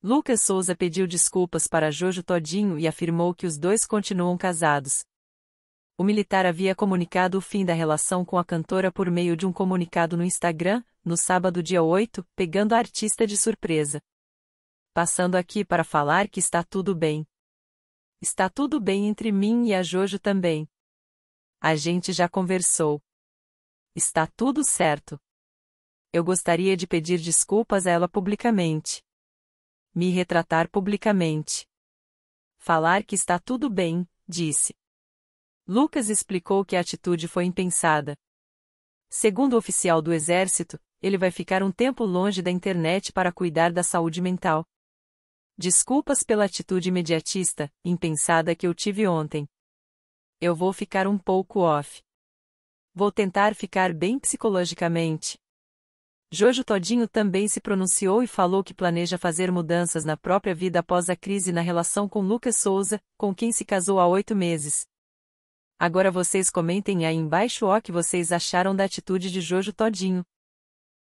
Lucas Souza pediu desculpas para Jojo Todinho e afirmou que os dois continuam casados. O militar havia comunicado o fim da relação com a cantora por meio de um comunicado no Instagram, no sábado dia 8, pegando a artista de surpresa. Passando aqui para falar que está tudo bem. Está tudo bem entre mim e a Jojo também. A gente já conversou. Está tudo certo. Eu gostaria de pedir desculpas a ela publicamente me retratar publicamente. Falar que está tudo bem, disse. Lucas explicou que a atitude foi impensada. Segundo o oficial do exército, ele vai ficar um tempo longe da internet para cuidar da saúde mental. Desculpas pela atitude imediatista, impensada que eu tive ontem. Eu vou ficar um pouco off. Vou tentar ficar bem psicologicamente. Jojo Todinho também se pronunciou e falou que planeja fazer mudanças na própria vida após a crise na relação com Lucas Souza, com quem se casou há oito meses. Agora vocês comentem aí embaixo o que vocês acharam da atitude de Jojo Todinho.